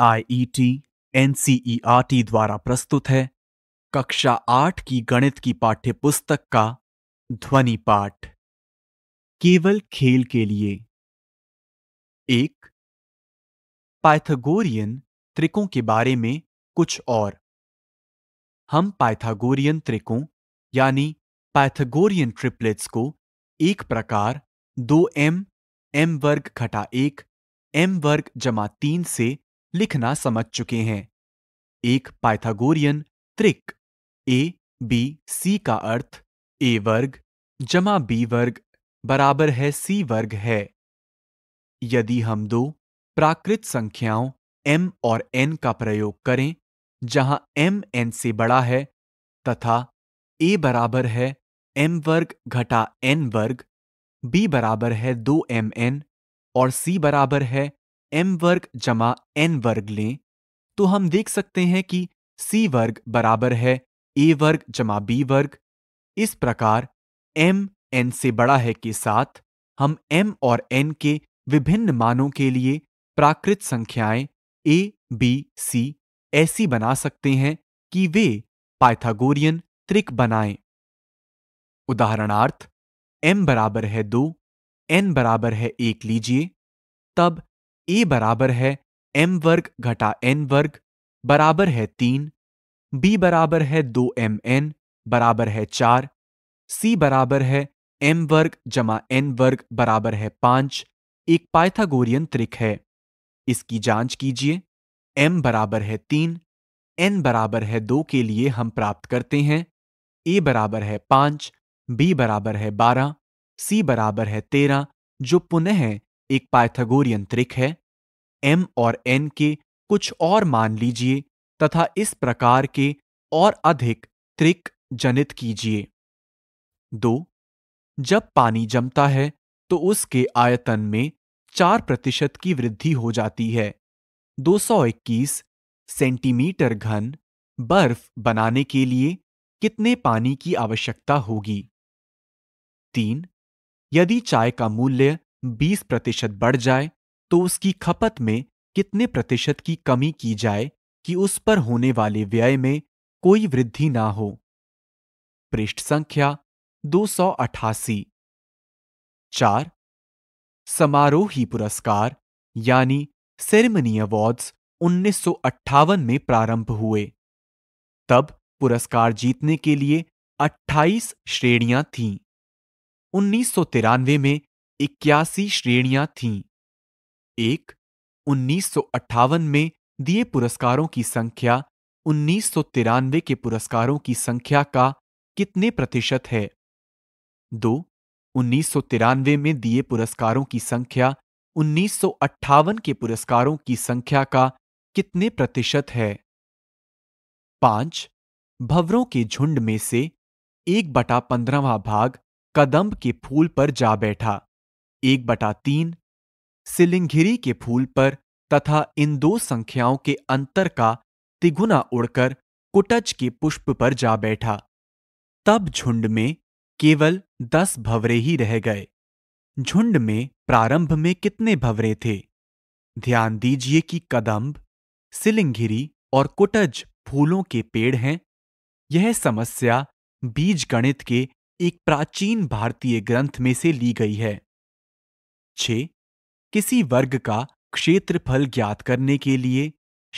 are NCERT e e द्वारा प्रस्तुत है कक्षा आठ की गणित की पाठ्य पुस्तक का ध्वनि पाठ केवल खेल के लिए एक पाइथागोरियन त्रिकों के बारे में कुछ और हम पाइथागोरियन त्रिकों यानी पाइथागोरियन ट्रिपलेट्स को एक प्रकार दो एम एम वर्ग घटा एक एम वर्ग जमा तीन से लिखना समझ चुके हैं एक पाइथागोरियन त्रिक ए बी सी का अर्थ ए वर्ग जमा बी वर्ग बराबर है सी वर्ग है यदि हम दो प्राकृत संख्याओं एम और एन का प्रयोग करें जहां एम एन से बड़ा है तथा ए बराबर है एम वर्ग घटा एन वर्ग बी बराबर है दो एम एन और सी बराबर है एम वर्ग जमा एन वर्ग लें तो हम देख सकते हैं कि सी वर्ग बराबर है ए वर्ग जमा बी वर्ग इस प्रकार एम एन से बड़ा है के साथ हम एम और एन के विभिन्न मानों के लिए प्राकृत संख्याएं ए बी सी ऐसी बना सकते हैं कि वे पाइथागोरियन त्रिक बनाएं उदाहरणार्थ m बराबर है दो n बराबर है एक लीजिए तब ए बराबर है एम वर्ग घटा एन वर्ग बराबर है तीन बी बराबर है दो एम एन बराबर है चार सी बराबर है एम वर्ग जमा एन वर्ग बराबर है पांच एक पाइथागोरियन त्रिक है इसकी जांच कीजिए एम बराबर है तीन एन बराबर है दो के लिए हम प्राप्त करते हैं ए बराबर है पांच बी बराबर है बारह सी बराबर है तेरह जो पुनः है एक पाइथागोरियन त्रिक है एम और एन के कुछ और मान लीजिए तथा इस प्रकार के और अधिक त्रिक जनित कीजिए दो जब पानी जमता है तो उसके आयतन में चार प्रतिशत की वृद्धि हो जाती है 221 सेंटीमीटर घन बर्फ बनाने के लिए कितने पानी की आवश्यकता होगी तीन यदि चाय का मूल्य 20 प्रतिशत बढ़ जाए तो उसकी खपत में कितने प्रतिशत की कमी की जाए कि उस पर होने वाले व्यय में कोई वृद्धि ना हो पृष्ठ संख्या दो सौ अठासी चार समारोही पुरस्कार यानी सेरेमनी अवार्ड्स उन्नीस में प्रारंभ हुए तब पुरस्कार जीतने के लिए 28 श्रेणियां थीं उन्नीस में इक्यासी श्रेणियां थीं एक उन्नीस में दिए पुरस्कारों की संख्या उन्नीस के पुरस्कारों की संख्या का कितने प्रतिशत है दो उन्नीस में दिए पुरस्कारों की संख्या उन्नीस के पुरस्कारों की संख्या का कितने प्रतिशत है पांच भवरों के झुंड में से एक बटा पंद्रहवा भाग कदम्ब के फूल पर जा बैठा एक बटा तीन सिलिंगिरी के फूल पर तथा इन दो संख्याओं के अंतर का तिगुना उड़कर कुटज के पुष्प पर जा बैठा तब झुंड में केवल दस भवरे ही रह गए झुंड में प्रारंभ में कितने भवरे थे ध्यान दीजिए कि कदम्ब सिलिंगिरी और कुटज फूलों के पेड़ हैं यह समस्या बीज गणित के एक प्राचीन भारतीय ग्रंथ में से ली गई है छ किसी वर्ग का क्षेत्रफल ज्ञात करने के लिए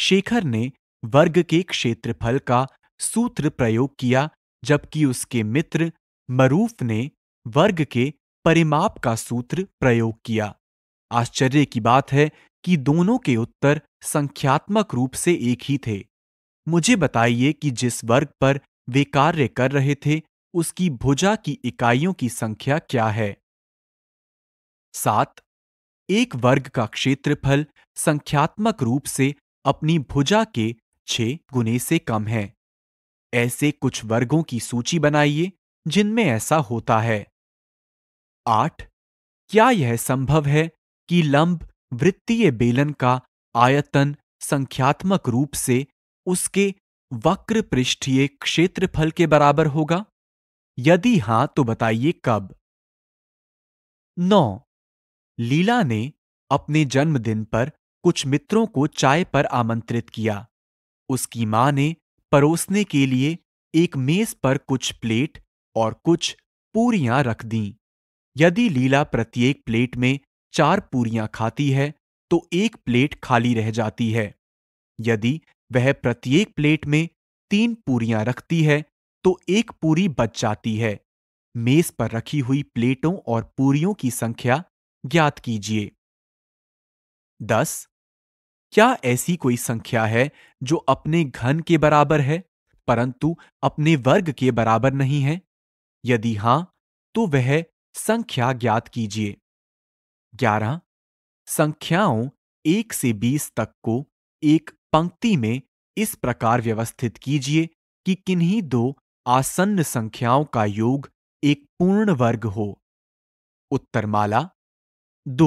शेखर ने वर्ग के क्षेत्रफल का सूत्र प्रयोग किया जबकि उसके मित्र मरूफ ने वर्ग के परिमाप का सूत्र प्रयोग किया आश्चर्य की बात है कि दोनों के उत्तर संख्यात्मक रूप से एक ही थे मुझे बताइए कि जिस वर्ग पर वे कार्य कर रहे थे उसकी भुजा की इकाइयों की संख्या क्या है सात एक वर्ग का क्षेत्रफल संख्यात्मक रूप से अपनी भुजा के छह गुने से कम है ऐसे कुछ वर्गों की सूची बनाइए जिनमें ऐसा होता है आठ क्या यह संभव है कि लंब वृत्तीय बेलन का आयतन संख्यात्मक रूप से उसके वक्र पृष्ठीय क्षेत्रफल के बराबर होगा यदि हां तो बताइए कब नौ लीला ने अपने जन्मदिन पर कुछ मित्रों को चाय पर आमंत्रित किया उसकी मां ने परोसने के लिए एक मेज पर कुछ प्लेट और कुछ पूरियां रख दीं यदि लीला प्रत्येक प्लेट में चार पूरियां खाती है तो एक प्लेट खाली रह जाती है यदि वह प्रत्येक प्लेट में तीन पूरियां रखती है तो एक पूरी बच जाती है मेज पर रखी हुई प्लेटों और पूरियों की संख्या ज्ञात कीजिए दस क्या ऐसी कोई संख्या है जो अपने घन के बराबर है परंतु अपने वर्ग के बराबर नहीं है यदि हां तो वह संख्या ज्ञात कीजिए ग्यारह संख्याओं एक से बीस तक को एक पंक्ति में इस प्रकार व्यवस्थित कीजिए कि किन्हीं दो आसन्न संख्याओं का योग एक पूर्ण वर्ग हो उत्तरमाला दो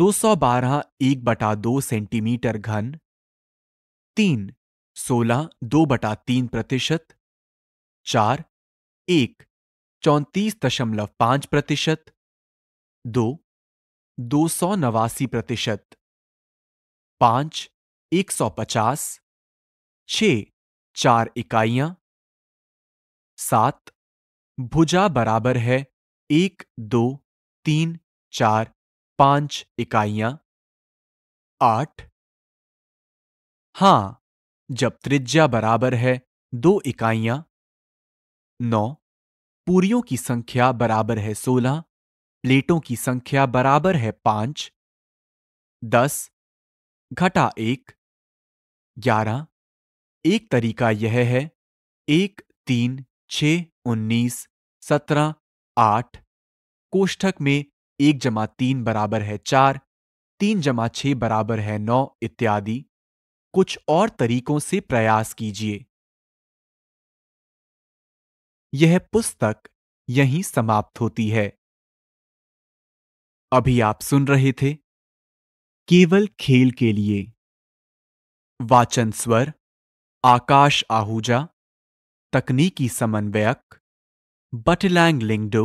दो सौ बारह एक बटा दो सेंटीमीटर घन तीन सोलह दो बटा तीन प्रतिशत चार एक चौंतीस दशमलव पांच प्रतिशत दो दो सौ नवासी प्रतिशत पांच एक सौ पचास छ चार इकाइयां सात भुजा बराबर है एक दो तीन चार पांच इकाइयां आठ हां जब त्रिज्या बराबर है दो इकाइयां नौ पूरियों की संख्या बराबर है सोलह प्लेटों की संख्या बराबर है पांच दस घटा एक ग्यारह एक तरीका यह है एक तीन छ उन्नीस सत्रह आठ कोष्ठक में एक जमा तीन बराबर है चार तीन जमा छह बराबर है नौ इत्यादि कुछ और तरीकों से प्रयास कीजिए यह पुस्तक यहीं समाप्त होती है अभी आप सुन रहे थे केवल खेल के लिए वाचन स्वर आकाश आहूजा तकनीकी समन्वयक बटलैंग लिंगडो